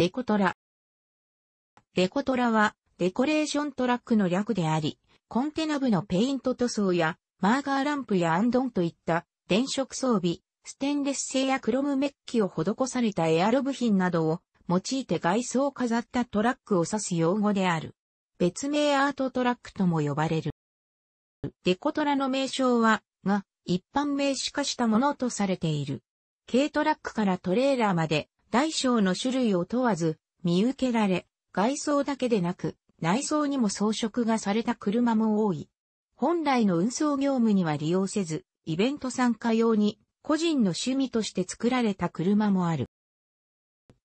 デコトラ。デコトラは、デコレーショントラックの略であり、コンテナ部のペイント塗装や、マーガーランプやアンドンといった、電飾装備、ステンレス製やクロムメッキを施されたエアロ部品などを、用いて外装を飾ったトラックを指す用語である。別名アートトラックとも呼ばれる。デコトラの名称は、が、一般名詞化したものとされている。軽トラックからトレーラーまで、大小の種類を問わず、見受けられ、外装だけでなく、内装にも装飾がされた車も多い。本来の運送業務には利用せず、イベント参加用に個人の趣味として作られた車もある。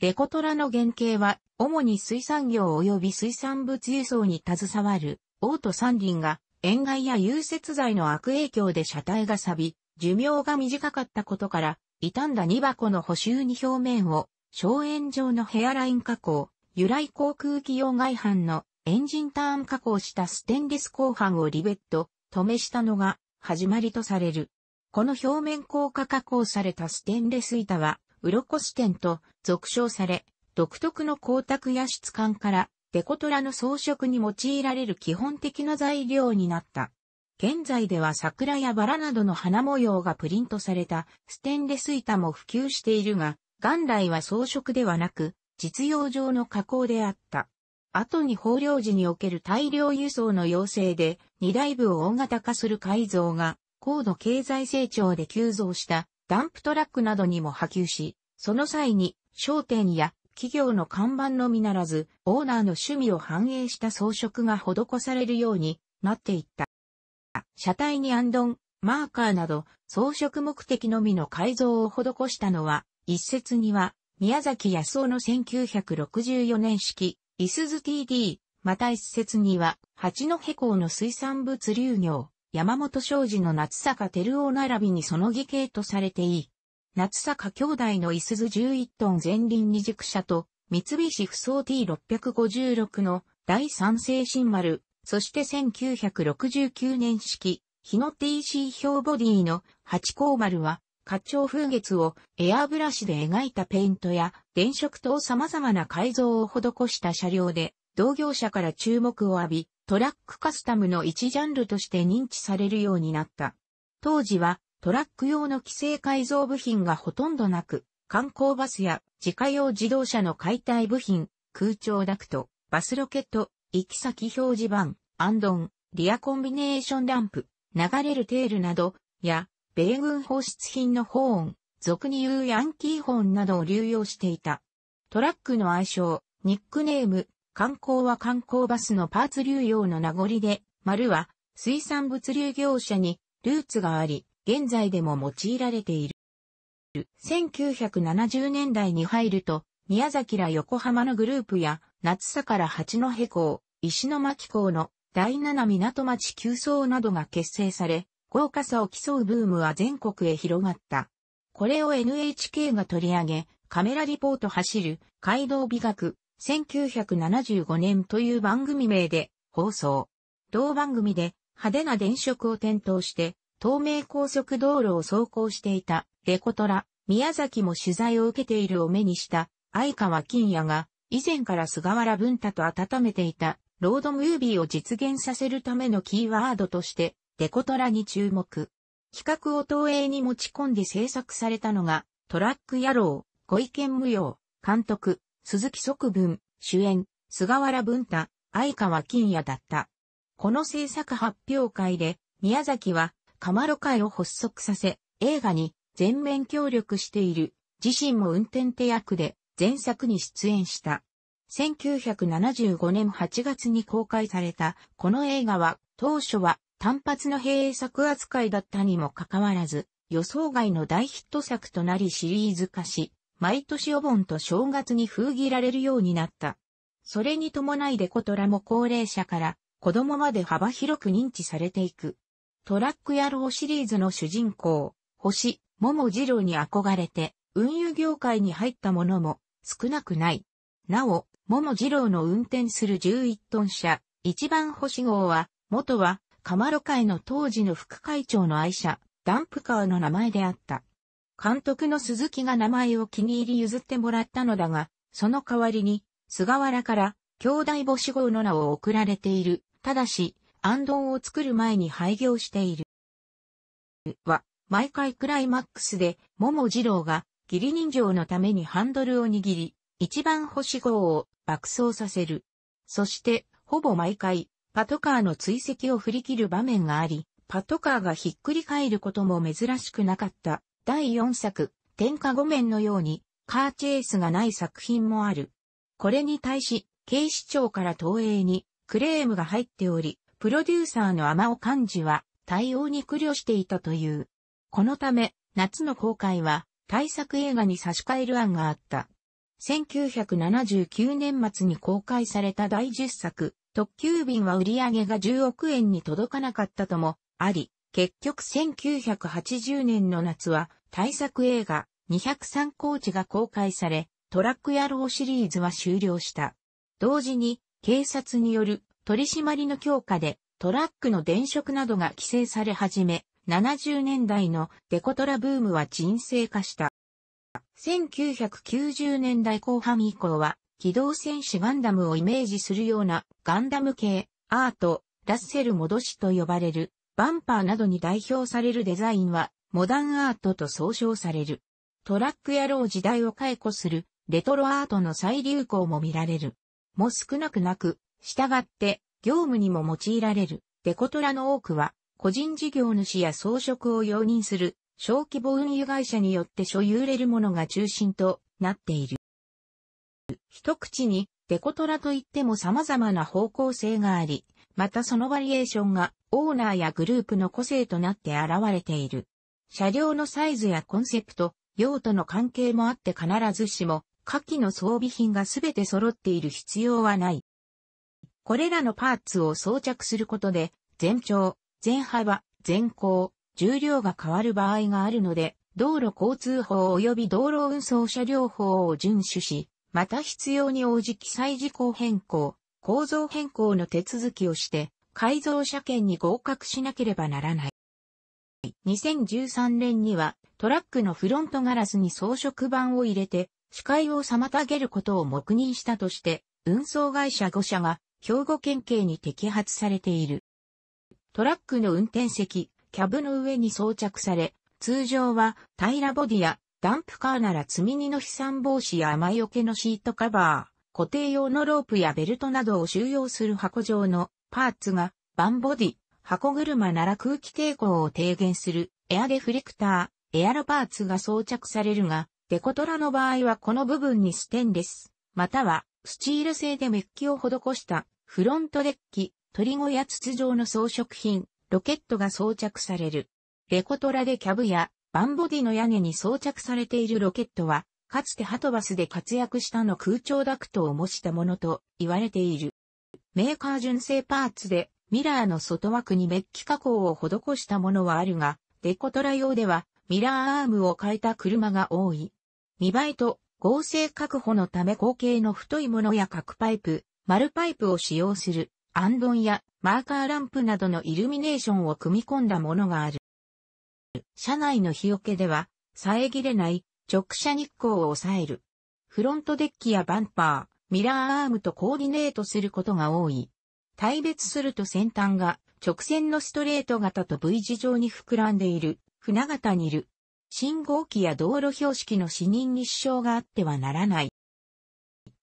デコトラの原型は、主に水産業及び水産物輸送に携わる、オート三輪が、塩害や融雪剤の悪影響で車体が錆び、寿命が短かったことから、傷んだ荷箱の補修に表面を、荘炎上のヘアライン加工、由来航空機用外板のエンジンターン加工したステンレス鋼板をリベット、止めしたのが始まりとされる。この表面硬化加工されたステンレス板は、鱗ステンと俗称され、独特の光沢や質感から、デコトラの装飾に用いられる基本的な材料になった。現在では桜やバラなどの花模様がプリントされたステンレス板も普及しているが、元来は装飾ではなく、実用上の加工であった。後に放領時における大量輸送の要請で、二台部を大型化する改造が、高度経済成長で急増したダンプトラックなどにも波及し、その際に商店や企業の看板のみならず、オーナーの趣味を反映した装飾が施されるようになっていった。車体にアンドン、マーカーなど装飾目的のみの改造を施したのは、一説には、宮崎康夫の1964年式、イスズ TD、また一説には、八戸港の水産物流業、山本商事の夏坂照夫並びにその義兄とされていい。夏坂兄弟のイスズ11トン前輪二軸車と、三菱不装 T656 の第三世新丸、そして1969年式、日の TC 表ボディの八甲丸は、花鳥風月をエアブラシで描いたペイントや電飾等様々な改造を施した車両で、同業者から注目を浴び、トラックカスタムの一ジャンルとして認知されるようになった。当時はトラック用の規制改造部品がほとんどなく、観光バスや自家用自動車の解体部品、空調ダクト、バスロケット、行き先表示板、アンドン、リアコンビネーションランプ、流れるテールなど、や、米軍放出品のホーン、俗に言うヤンキーホーンなどを流用していた。トラックの愛称、ニックネーム、観光は観光バスのパーツ流用の名残で、丸は水産物流業者にルーツがあり、現在でも用いられている。1970年代に入ると、宮崎ら横浜のグループや、夏佐から八戸港、石巻港の第7港町急走などが結成され、豪華さを競うブームは全国へ広がった。これを NHK が取り上げ、カメラリポート走る、街道美学、1975年という番組名で放送。同番組で派手な電飾を点灯して、東名高速道路を走行していた、デコトラ、宮崎も取材を受けているを目にした、相川金也が、以前から菅原文太と温めていたロードムービーを実現させるためのキーワードとして、デコトラに注目。企画を投影に持ち込んで制作されたのが、トラック野郎、ご意見無用、監督、鈴木即文、主演、菅原文太、相川金也だった。この制作発表会で、宮崎は、カマロ会を発足させ、映画に全面協力している、自身も運転手役で、前作に出演した。1975年8月に公開された、この映画は、当初は単発の閉作扱いだったにもかかわらず、予想外の大ヒット作となりシリーズ化し、毎年お盆と正月に封切られるようになった。それに伴いデコトラも高齢者から子供まで幅広く認知されていく。トラック野郎シリーズの主人公、星、桃次郎に憧れて、運輸業界に入ったものも少なくない。なお、桃次郎の運転する11トン車、一番星号は、元は、カマロ会の当時の副会長の愛車、ダンプカーの名前であった。監督の鈴木が名前を気に入り譲ってもらったのだが、その代わりに、菅原から、兄弟星号の名を送られている。ただし、安頓を作る前に廃業している。は、毎回クライマックスで、桃次郎が、義理人情のためにハンドルを握り、一番星号を爆走させる。そして、ほぼ毎回、パトカーの追跡を振り切る場面があり、パトカーがひっくり返ることも珍しくなかった。第4作、天下御免のように、カーチェイスがない作品もある。これに対し、警視庁から東映にクレームが入っており、プロデューサーの天尾幹事は対応に苦慮していたという。このため、夏の公開は、対策映画に差し替える案があった。1979年末に公開された第10作、特急便は売り上げが10億円に届かなかったともあり、結局1980年の夏は大作映画203コーチが公開され、トラック野郎シリーズは終了した。同時に警察による取締りの強化でトラックの電飾などが規制され始め、70年代のデコトラブームは沈静化した。1990年代後半以降は、機動戦士ガンダムをイメージするようなガンダム系、アート、ラッセル戻しと呼ばれる、バンパーなどに代表されるデザインは、モダンアートと総称される。トラック野郎時代を解雇する、レトロアートの再流行も見られる。も少なくなく、従って、業務にも用いられる。デコトラの多くは、個人事業主や装飾を容認する小規模運輸会社によって所有れるものが中心となっている。一口にデコトラといっても様々な方向性があり、またそのバリエーションがオーナーやグループの個性となって現れている。車両のサイズやコンセプト、用途の関係もあって必ずしも、下記の装備品が全て揃っている必要はない。これらのパーツを装着することで、全長、全幅、全高、重量が変わる場合があるので、道路交通法及び道路運送車両法を遵守し、また必要に応じ記載事項変更、構造変更の手続きをして、改造車検に合格しなければならない。2013年にはトラックのフロントガラスに装飾板を入れて視界を妨げることを黙認したとして運送会社5社が兵庫県警に摘発されている。トラックの運転席、キャブの上に装着され、通常は平らボディやダンプカーなら積み荷の飛散防止や雨よけのシートカバー、固定用のロープやベルトなどを収容する箱状のパーツが、バンボディ、箱車なら空気抵抗を低減するエアデフレクター、エアロパーツが装着されるが、デコトラの場合はこの部分にステンレス、またはスチール製でメッキを施したフロントデッキ、鳥小や筒状の装飾品、ロケットが装着される。レコトラでキャブやバンボディの屋根に装着されているロケットは、かつてハトバスで活躍したの空調ダクトを模したものと言われている。メーカー純正パーツでミラーの外枠にメッキ加工を施したものはあるが、デコトラ用ではミラーアームを変えた車が多い。見栄えと合成確保のため後傾の太いものや角パイプ、丸パイプを使用する、アンドンやマーカーランプなどのイルミネーションを組み込んだものがある。車内の日よけでは、遮れない直射日光を抑える。フロントデッキやバンパー、ミラーアームとコーディネートすることが多い。対別すると先端が直線のストレート型と V 字状に膨らんでいる船型にいる。信号機や道路標識の視認に支障があってはならない。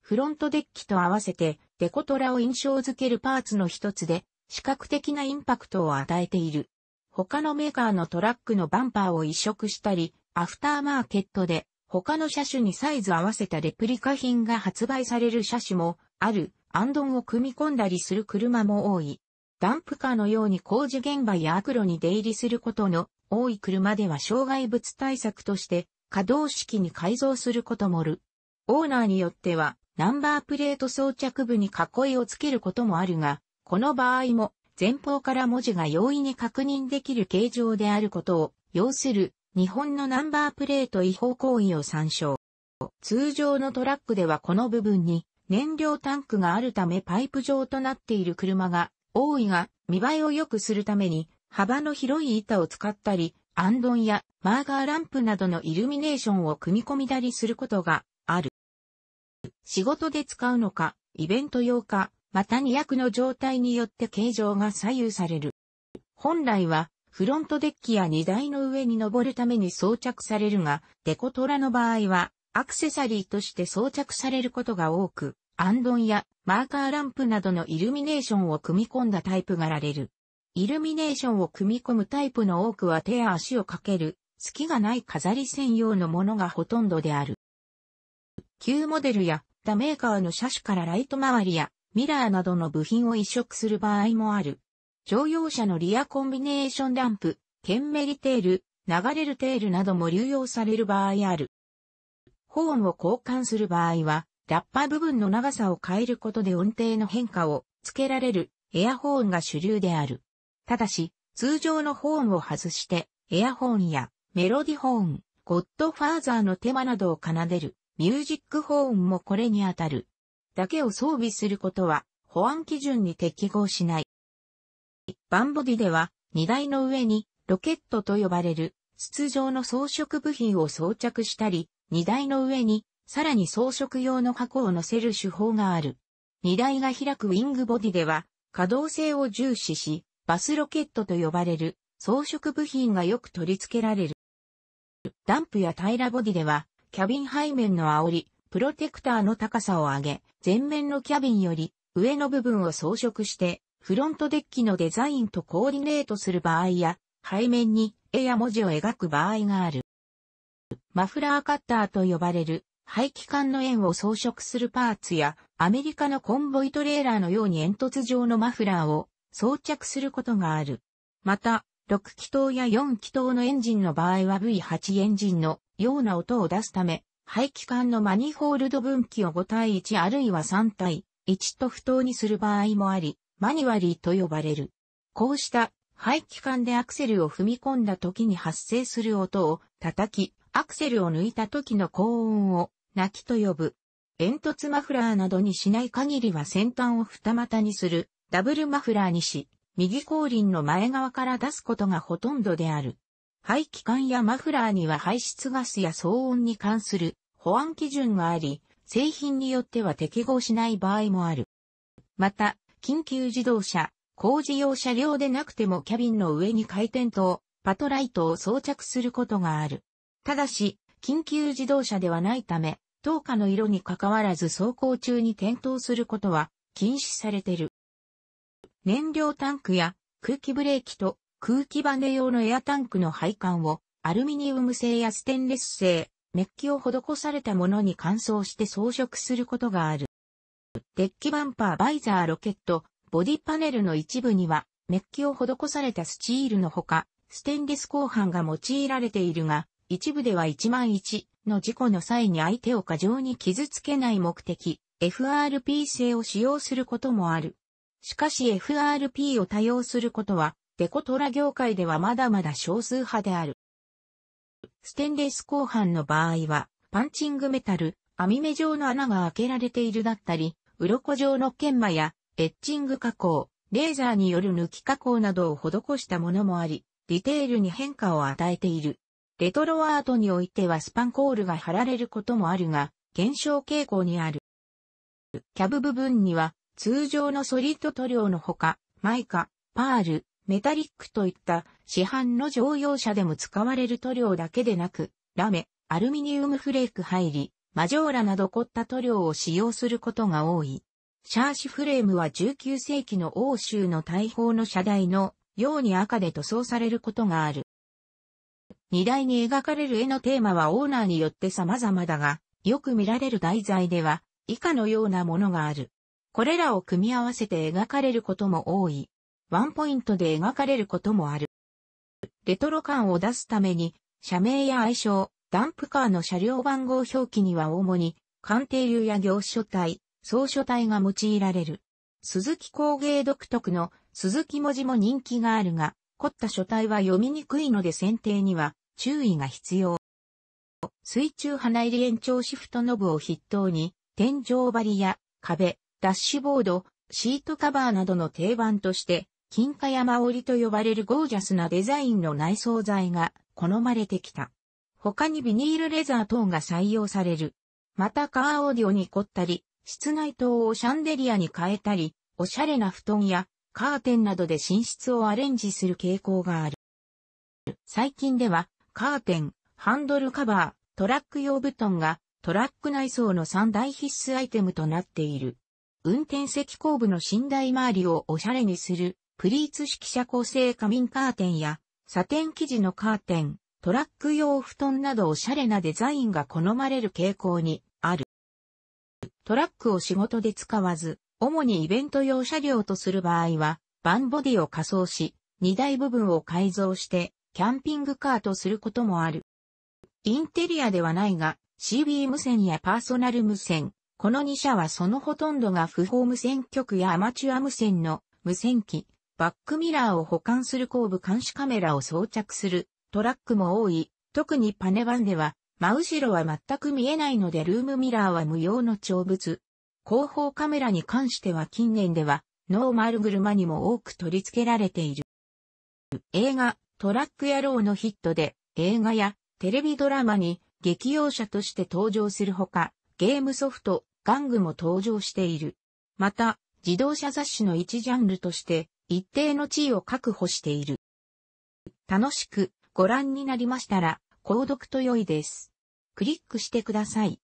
フロントデッキと合わせてデコトラを印象づけるパーツの一つで、視覚的なインパクトを与えている。他のメーカーのトラックのバンパーを移植したり、アフターマーケットで他の車種にサイズ合わせたレプリカ品が発売される車種もある、アンドンを組み込んだりする車も多い。ダンプカーのように工事現場や悪路に出入りすることの多い車では障害物対策として可動式に改造することもる。オーナーによってはナンバープレート装着部に囲いをつけることもあるが、この場合も前方から文字が容易に確認できる形状であることを要する日本のナンバープレート違法行為を参照。通常のトラックではこの部分に燃料タンクがあるためパイプ状となっている車が多いが見栄えを良くするために幅の広い板を使ったり、アンドンやマーガーランプなどのイルミネーションを組み込みだりすることが仕事で使うのか、イベント用か、また2役の状態によって形状が左右される。本来は、フロントデッキや荷台の上に登るために装着されるが、デコトラの場合は、アクセサリーとして装着されることが多く、アンドンやマーカーランプなどのイルミネーションを組み込んだタイプがられる。イルミネーションを組み込むタイプの多くは手や足をかける、隙がない飾り専用のものがほとんどである。旧モデルやったメーカーの車種からライト周りやミラーなどの部品を移植する場合もある。乗用車のリアコンビネーションランプ、ケンメリテール、流れるテールなども流用される場合ある。ホーンを交換する場合は、ラッパ部分の長さを変えることで音程の変化をつけられるエアホーンが主流である。ただし、通常のホーンを外して、エアホーンやメロディホーン、ゴッドファーザーの手間などを奏でるミュージックホーンもこれにあたる。だけを装備することは、保安基準に適合しない。バンボディでは、荷台の上に、ロケットと呼ばれる、筒状の装飾部品を装着したり、荷台の上に、さらに装飾用の箱を乗せる手法がある。荷台が開くウィングボディでは、可動性を重視し、バスロケットと呼ばれる装飾部品がよく取り付けられる。ダンプや平らボディでは、キャビン背面の煽り、プロテクターの高さを上げ、前面のキャビンより上の部分を装飾して、フロントデッキのデザインとコーディネートする場合や、背面に絵や文字を描く場合がある。マフラーカッターと呼ばれる排気管の円を装飾するパーツや、アメリカのコンボイトレーラーのように煙突状のマフラーを装着することがある。また、6気筒や4気筒のエンジンの場合は V8 エンジンのような音を出すため、排気管のマニホールド分岐を5対1あるいは3対1と不当にする場合もあり、マニュアリーと呼ばれる。こうした排気管でアクセルを踏み込んだ時に発生する音を叩き、アクセルを抜いた時の高音を泣きと呼ぶ。煙突マフラーなどにしない限りは先端を二股にするダブルマフラーにし、右後輪の前側から出すことがほとんどである。排気管やマフラーには排出ガスや騒音に関する保安基準があり、製品によっては適合しない場合もある。また、緊急自動車、工事用車両でなくてもキャビンの上に回転灯、パトライトを装着することがある。ただし、緊急自動車ではないため、灯火の色に関わらず走行中に点灯することは禁止されている。燃料タンクや空気ブレーキと空気バネ用のエアタンクの配管をアルミニウム製やステンレス製、メッキを施されたものに乾燥して装飾することがある。デッキバンパーバイザーロケット、ボディパネルの一部には、メッキを施されたスチールのほか、ステンレス鋼板が用いられているが、一部では1万1の事故の際に相手を過剰に傷つけない目的、FRP 製を使用することもある。しかし FRP を多用することは、デコトラ業界ではまだまだ少数派である。ステンレス鋼板の場合は、パンチングメタル、網目状の穴が開けられているだったり、鱗状の研磨や、エッチング加工、レーザーによる抜き加工などを施したものもあり、ディテールに変化を与えている。レトロアートにおいてはスパンコールが貼られることもあるが、減少傾向にある。キャブ部分には、通常のソリッド塗料のほか、マイカ、パール、メタリックといった市販の乗用車でも使われる塗料だけでなく、ラメ、アルミニウムフレーク入り、マジョーラなど凝った塗料を使用することが多い。シャーシフレームは19世紀の欧州の大砲の車台のように赤で塗装されることがある。荷台に描かれる絵のテーマはオーナーによって様々だが、よく見られる題材では以下のようなものがある。これらを組み合わせて描かれることも多い。ワンポイントで描かれることもある。レトロ感を出すために、社名や愛称、ダンプカーの車両番号表記には主に、鑑定流や行書体、総書体が用いられる。鈴木工芸独特の鈴木文字も人気があるが、凝った書体は読みにくいので選定には注意が必要。水中花入り延長シフトノブを筆頭に、天井張りや壁、ダッシュボード、シートカバーなどの定番として、金貨山折りと呼ばれるゴージャスなデザインの内装材が好まれてきた。他にビニールレザー等が採用される。またカーオーディオに凝ったり、室内灯をシャンデリアに変えたり、おしゃれな布団やカーテンなどで寝室をアレンジする傾向がある。最近では、カーテン、ハンドルカバー、トラック用布団がトラック内装の三大必須アイテムとなっている。運転席後部の寝台周りをおしゃれにするプリーツ式車構成仮眠カーテンや、サテン生地のカーテン、トラック用布団などおしゃれなデザインが好まれる傾向にある。トラックを仕事で使わず、主にイベント用車両とする場合は、バンボディを仮装し、荷台部分を改造して、キャンピングカーとすることもある。インテリアではないが、CB 無線やパーソナル無線、この2社はそのほとんどが不法無線局やアマチュア無線の無線機、バックミラーを保管する後部監視カメラを装着するトラックも多い、特にパネンでは、真後ろは全く見えないのでルームミラーは無用の長物。後方カメラに関しては近年では、ノーマル車にも多く取り付けられている。映画、トラック野郎のヒットで、映画やテレビドラマに劇用車として登場するほか、ゲームソフト、玩具も登場している。また、自動車雑誌の一ジャンルとして、一定の地位を確保している。楽しくご覧になりましたら、購読と良いです。クリックしてください。